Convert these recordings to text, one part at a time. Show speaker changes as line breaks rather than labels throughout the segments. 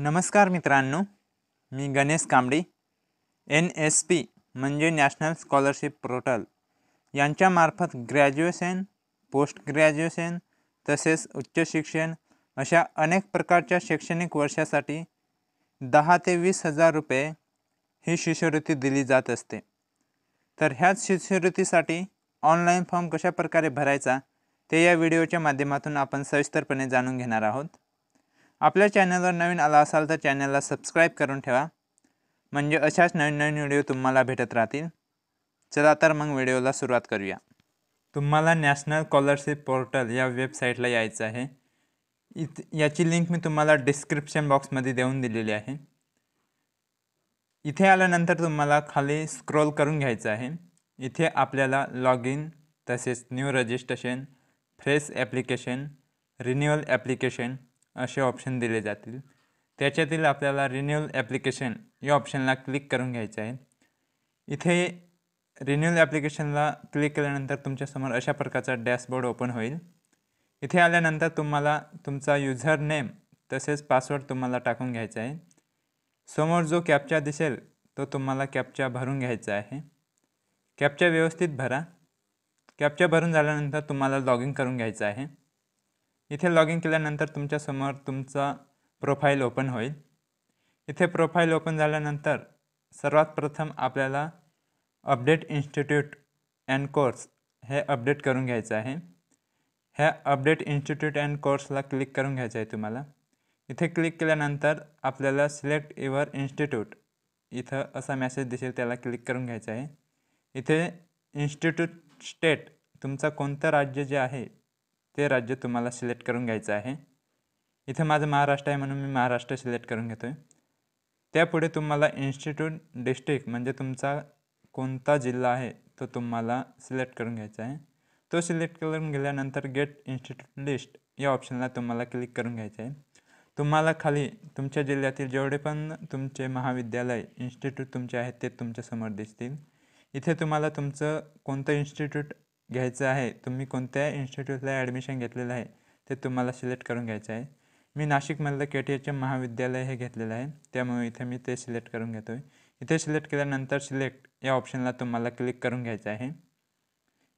नमस्कार मित्रांनो मी Ganesh Kambadi N S P म्हणजे नॅशनल स्कॉलरशिप पोर्टल यांच्यामार्फत ग्रॅज्युएशन पोस्ट ग्रॅज्युएशन तसेच उच्च शिक्षण अशा अनेक प्रकारच्या शैक्षणिक वर्षासाठी दहा ते वीस हजार रुपये ही शिष्यवृत्ती दिली जात असते तर ह्याच शिष्यवृत्तीसाठी ऑनलाईन फॉर्म कशाप्रकारे भरायचा ते या व्हिडिओच्या माध्यमातून आपण सविस्तरपणे जाणून घेणार आहोत आपल्या चॅनलवर नवीन आला असाल तर चॅनलला सबस्क्राईब करून ठेवा म्हणजे अशाच नवीन नवीन व्हिडिओ तुम्हाला भेटत राहतील चला तर मग व्हिडिओला सुरुवात करूया तुम्हाला नॅशनल स्कॉलरशिप पोर्टल या वेबसाईटला यायचं आहे इथ याची लिंक मी तुम्हाला डिस्क्रिप्शन बॉक्समध्ये देऊन दिलेली आहे इथे आल्यानंतर तुम्हाला खाली स्क्रोल करून घ्यायचं आहे इथे आपल्याला लॉग इन तसेच new registration fresh application renewal application असे ऑप्शन दिले जातील त्याच्यातील आपल्याला रिन्यूअल ॲप्लिकेशन या ऑप्शनला क्लिक करून घ्यायचं आहे इथे रिन्यूल ॲप्लिकेशनला क्लिक केल्यानंतर तुमच्यासमोर अशा प्रकारचा डॅशबोर्ड ओपन होईल इथे आल्यानंतर तुम्हाला तुमचा युझर नेम तसेच पासवर्ड तुम्हाला टाकून घ्यायचा आहे समोर जो कॅपचा दिसेल तो तुम्हाला कॅपचा भरून घ्यायचा आहे कॅपचा व्यवस्थित भरा कॅपचा भरून झाल्यानंतर तुम्हाला लॉग इन करून घ्यायचं आहे इथे लॉग इन केल्यानंतर तुमच्यासमोर तुमचा प्रोफाईल ओपन होईल इथे प्रोफाईल ओपन झाल्यानंतर सर्वात प्रथम आपल्याला अपडेट इन्स्टिट्यूट अँड कोर्स हे अपडेट करून घ्यायचं आहे ह्या अपडेट इन्स्टिट्यूट अँड कोर्सला क्लिक करून घ्यायचं आहे तुम्हाला इथे क्लिक केल्यानंतर आपल्याला सिलेक्ट युअर इन्स्टिट्यूट इथं असा मेसेज दिसेल त्याला क्लिक करून घ्यायचा आहे इथे इन्स्टिट्यूट स्टेट तुमचं कोणतं राज्य जे आहे ते राज्य तुम्हाला सिलेक्ट करून घ्यायचं आहे इथं माझं महाराष्ट्र आहे म्हणून मी महाराष्ट्र सिलेक्ट करून घेतो आहे त्यापुढे तुम्हाला इन्स्टिट्यूट डिस्ट्रिक्ट म्हणजे तुमचा कोणता जिल्हा आहे तो तुम्हाला सिलेक्ट करून घ्यायचा आहे तो सिलेक्ट करून गेल्यानंतर गेट इन्स्टिट्यूट लिस्ट या ऑप्शनला तुम्हाला क्लिक करून घ्यायचं आहे तुम्हाला खाली तुमच्या जिल्ह्यातील जेवढे पण तुमचे महाविद्यालय इन्स्टिट्यूट तुमचे आहेत ते तुमच्यासमोर दिसतील इथे तुम्हाला तुमचं कोणतं इन्स्टिट्यूट घ्यायचं आहे तुम्ही कोणत्या इन्स्टिट्यूटला ॲडमिशन घेतलेलं आहे ते तुम्हाला सिलेक्ट करून घ्यायचं आहे मी नाशिकमधलं के टी एच महाविद्यालय हे घेतलेलं आहे त्यामुळे इथे मी ते सिलेक्ट करून घेतो आहे इथे सिलेक्ट केल्यानंतर सिलेक्ट या ऑप्शनला तुम्हाला क्लिक करून घ्यायचं आहे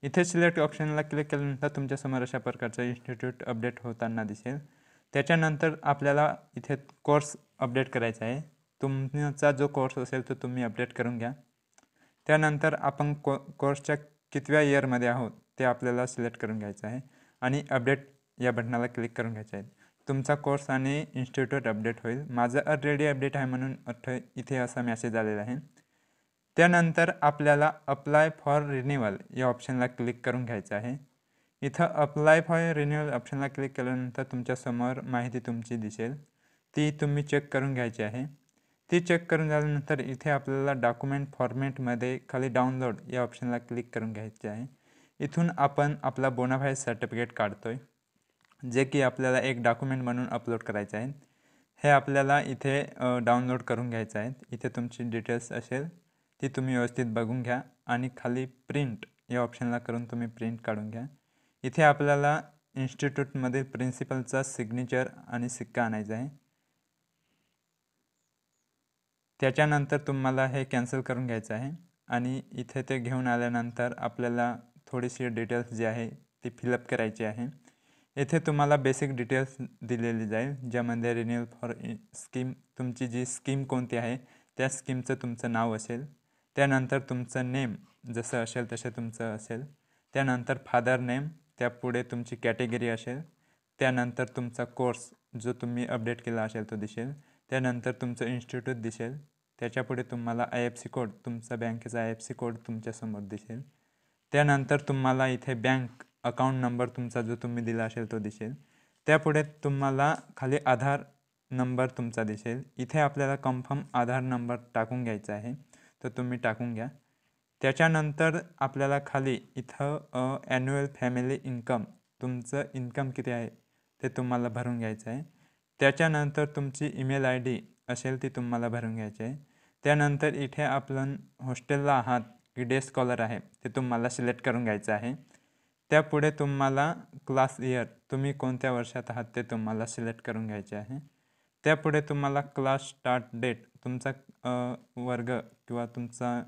इथे सिलेक्ट ऑप्शनला क्लिक केल्यानंतर तुमच्यासमोर अशा प्रकारचं इन्स्टिट्यूट अपडेट होताना दिसेल त्याच्यानंतर आपल्याला इथे कोर्स अपडेट करायचा आहे तुमचा जो कोर्स असेल तो तुम्ही अपडेट करून घ्या त्यानंतर आपण को कोर्सच्या कितव्या इयरमध्ये आहोत ते आपल्याला सिलेक्ट करून घ्यायचं आहे आणि अपडेट या बटनाला क्लिक करून घ्यायचं आहे तुमचा कोर्स आणि इन्स्टिट्यूट अपडेट होईल माझं ऑलरेडी अपडेट आहे म्हणून अर्थ इथे असा मॅसेज आलेला आहे त्यानंतर आपल्याला अप्लाय फॉर रिन्युअल या ऑप्शनला क्लिक करून घ्यायचं आहे इथं अप्लाय फॉर रिन्युअल ऑप्शनला क्लिक केल्यानंतर तुमच्यासमोर माहिती तुमची दिसेल ती तुम्ही चेक करून घ्यायची आहे ती चेक करून झाल्यानंतर इथे आपल्याला डॉक्युमेंट फॉर्मेटमध्ये खाली डाउनलोड या ऑप्शनला क्लिक करून घ्यायचे आहे इथून आपण आपला बोनाफाईड सर्टिफिकेट काढतो आहे जे की आपल्याला एक डॉक्युमेंट म्हणून अपलोड करायचे आहे हे आपल्याला इथे डाउनलोड करून घ्यायचं आहे इथे तुमची डिटेल्स असेल ती तुम्ही व्यवस्थित बघून घ्या आणि खाली प्रिंट या ऑप्शनला करून तुम्ही प्रिंट काढून घ्या इथे आपल्याला इन्स्टिट्यूटमध्ये प्रिन्सिपलचा सिग्नेचर आणि सिक्का आणायचा आहे त्याच्यानंतर तुम्हाला हे कॅन्सल करून घ्यायचं आहे आणि इथे ते घेऊन आल्यानंतर आपल्याला थोडीशी डिटेल्स जी आहे ती फिलअप करायची आहे इथे तुम्हाला बेसिक डिटेल्स दिलेली जाईल ज्यामध्ये रिन्युअल फॉर स्कीम तुमची जी स्कीम कोणती आहे त्या स्कीमचं तुमचं नाव असेल त्यानंतर तुमचं नेम जसं असेल तसे तुमचं असेल त्यानंतर फादर नेम त्यापुढे तुमची कॅटेगरी असेल त्यानंतर तुमचा कोर्स जो तुम्ही अपडेट केला असेल तो दिसेल त्यानंतर तुमचं इन्स्टिट्यूट दिसेल त्याच्यापुढे तुम्हाला आय एफ सी कोड तुमचा बँकेचा आय एफ सी कोड तुमच्यासमोर दिसेल त्यानंतर तुम्हाला इथे बँक अकाउंट नंबर तुमचा जो तुम्ही दिला असेल तो दिसेल त्यापुढे तुम्हाला खाली आधार नंबर तुमचा दिसेल इथे आपल्याला कन्फर्म आधार नंबर टाकून घ्यायचा आहे तर तुम्ही टाकून घ्या त्याच्यानंतर आपल्याला खाली इथं ॲन्युअल फॅमिली इन्कम तुमचं इन्कम किती आहे ते तुम्हाला भरून घ्यायचं आहे त्याच्यानंतर तुमची ईमेल आय डी असेल ती तुम्हाला भरून घ्यायची आहे त्यानंतर इथे आपण हॉस्टेलला आहात की डे स्कॉलर आहे ते तुम्हाला सिलेक्ट करून घ्यायचं आहे त्यापुढे तुम्हाला क्लास इयर तुम्ही कोणत्या वर्षात आहात ते तुम्हाला सिलेक्ट करून घ्यायचे आहे त्यापुढे तुम्हाला क्लास स्टार्ट डेट तुमचा वर्ग किंवा तुमचा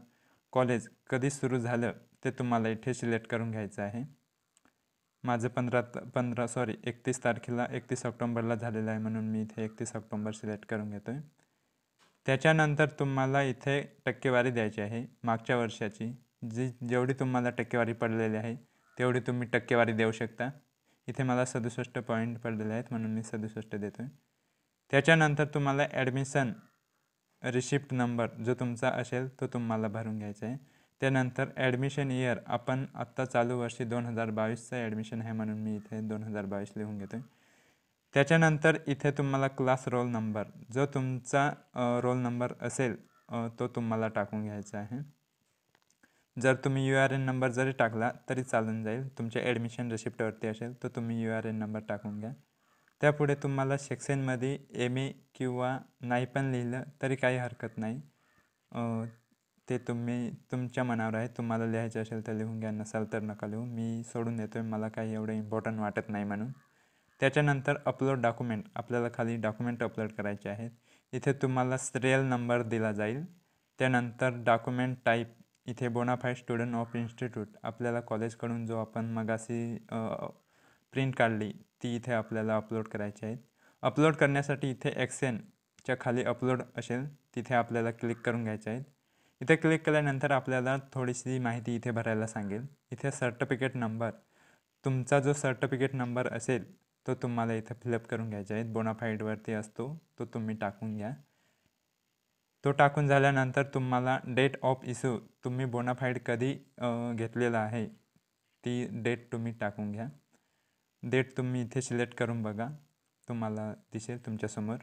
कॉलेज कधी सुरू झालं ते तुम्हाला इथे सिलेक्ट करून घ्यायचं आहे माझं पंधरा पंधरा सॉरी एकतीस तारखेला एकतीस ऑक्टोंबरला झालेलं आहे म्हणून मी इथे एकतीस ऑक्टोंबर सिलेक्ट करून घेतो आहे त्याच्यानंतर तुम्हाला इथे टक्केवारी द्यायची आहे मागच्या वर्षाची जी जेवढी तुम्हाला टक्केवारी पडलेली आहे तेवढी तुम्ही टक्केवारी देऊ शकता इथे मला सदुसष्ट पॉईंट पडलेले आहेत म्हणून मी सदुसष्ट देतो आहे त्याच्यानंतर तुम्हाला ॲडमिशन रिसिप्ट नंबर जो तुमचा असेल तो तुम्हाला भरून घ्यायचा आहे त्यानंतर ॲडमिशन इयर आपण आत्ता चालू वर्षी दोन हजार बावीसचं ॲडमिशन आहे म्हणून मी इथे दोन हजार बावीस लिहून घेतो आहे त्याच्यानंतर इथे तुम्हाला क्लास रोल नंबर जो तुमचा रोल नंबर असेल तो तुम्हाला टाकून घ्यायचा आहे जर तुम्ही यू आर एन नंबर जरी टाकला तरी चालून जाईल तुमच्या ॲडमिशन रिसिप्टवरती असेल तर तुम्ही यू आर एन नंबर टाकून घ्या त्यापुढे तुम्हाला सेक्शनमध्ये एम ए किंवा नाही पण लिहिलं तरी काही हरकत नाही ते तुम्ही तुमच्या मनावर आहे तुम्हाला लिहायचं असेल तर लिहून घ्या नसाल तर नका लिहू मी सोडून देतो आहे मला काही एवढं इम्पॉर्टंट वाटत नाही म्हणून त्याच्यानंतर अपलोड डॉक्युमेंट आपल्याला खाली डॉक्युमेंट अपलोड करायचे आहेत इथे तुम्हाला सिरियल नंबर दिला जाईल त्यानंतर डॉक्युमेंट टाईप इथे बोनाफाईड स्टुडंट ऑफ इन्स्टिट्यूट आपल्याला कॉलेजकडून जो आपण मगाशी प्रिंट काढली ती इथे आपल्याला अपलोड करायची आहेत अपलोड करण्यासाठी इथे एक्सेनच्या खाली अपलोड असेल तिथे आपल्याला क्लिक करून घ्यायचे आहेत इथे क्लिक केल्यानंतर आपल्याला थोडीशी माहिती इथे भरायला सांगेल इथे सर्टिफिकेट नंबर तुमचा जो सर्टिफिकेट नंबर असेल तो तुम्हाला इथे फिलअप करून घ्यायचा आहे बोनाफाईडवरती असतो तो तुम्ही टाकून घ्या तो टाकून झाल्यानंतर तुम्हाला डेट ऑफ इश्यू तुम्ही बोनाफाईड कधी घेतलेला आहे ती डेट तुम्ही टाकून घ्या डेट तुम्ही इथे सिलेक्ट करून बघा तुम्हाला दिसेल तुमच्यासमोर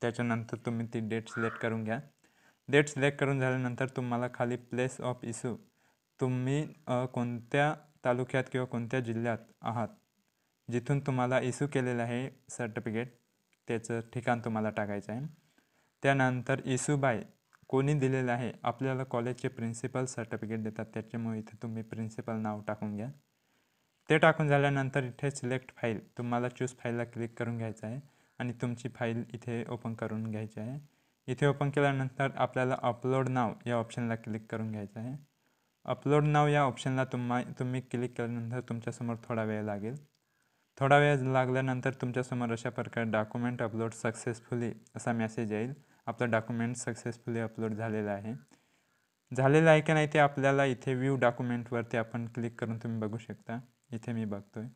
त्याच्यानंतर तुम्ही ती डेट सिलेक्ट करून घ्या डेट सिलेक्ट करून झाल्यानंतर तुम्हाला खाली प्लेस ऑफ इशू तुम्ही कोणत्या तालुक्यात किंवा कोणत्या जिल्ह्यात आहात जिथून तुम्हाला इशू केलेलं आहे सर्टिफिकेट त्याचं ठिकाण तुम्हाला टाकायचं आहे त्यानंतर इशू बाय कोणी दिलेलं आहे आपल्याला कॉलेजचे प्रिन्सिपल सर्टिफिकेट देतात त्याच्यामुळे इथे तुम्ही प्रिन्सिपल नाव टाकून घ्या ते टाकून झाल्यानंतर इथे सिलेक्ट फाईल तुम्हाला चूज फाईलला क्लिक करून घ्यायचं आहे आणि तुमची फाईल इथे ओपन करून घ्यायची आहे इथे ओपन केल्यानंतर आपल्याला अपलोड नाव या ऑप्शनला क्लिक करून घ्यायचं आहे अपलोड नाव या ऑप्शनला तुम्हा तुम्ही क्लिक केल्यानंतर तुमच्यासमोर थोडा वेळ लागेल थोडा वेळ लागल्यानंतर तुमच्यासमोर अशा प्रकारे डॉक्युमेंट अपलोड सक्सेसफुली असा मेसेज येईल आपलं डॉक्युमेंट सक्सेसफुली अपलोड झालेलं आहे झालेलं आहे की नाही ते आपल्याला इथे व्ह्यू डॉक्युमेंटवरती आपण क्लिक करून तुम्ही बघू शकता इथे मी बघतो आहे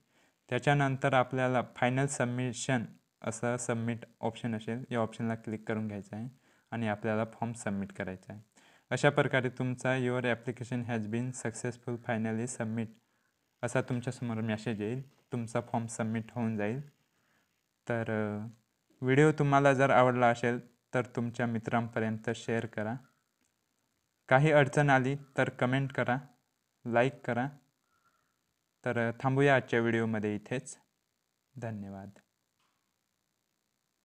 त्याच्यानंतर आपल्याला फायनल सबमिशन असं सबमिट ऑप्शन असेल या ऑप्शनला क्लिक करून घ्यायचं आहे आणि आपल्याला फॉर्म सबमिट करायचा आहे अशा प्रकारे तुमचा your application has been successful finally submit असा तुमच्यासमोर मॅसेज येईल तुमचा फॉर्म सबमिट होऊन जाईल तर व्हिडिओ तुम्हाला जर आवडला असेल तर तुमच्या मित्रांपर्यंत शेअर करा काही अडचण आली तर कमेंट करा लाईक करा तर थांबूया आजच्या व्हिडिओमध्ये इथेच धन्यवाद